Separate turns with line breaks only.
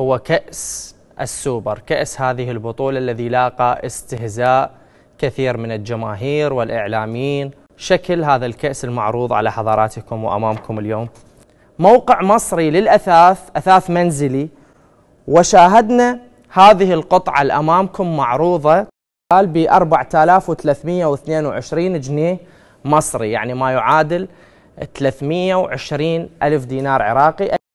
هو كأس السوبر كأس هذه البطولة الذي لاقى استهزاء كثير من الجماهير والإعلاميين شكل هذا الكأس المعروض على حضراتكم وأمامكم اليوم موقع مصري للأثاث أثاث منزلي وشاهدنا هذه القطعة الأمامكم معروضة ب 4322 جنيه مصري يعني ما يعادل 320 ألف دينار عراقي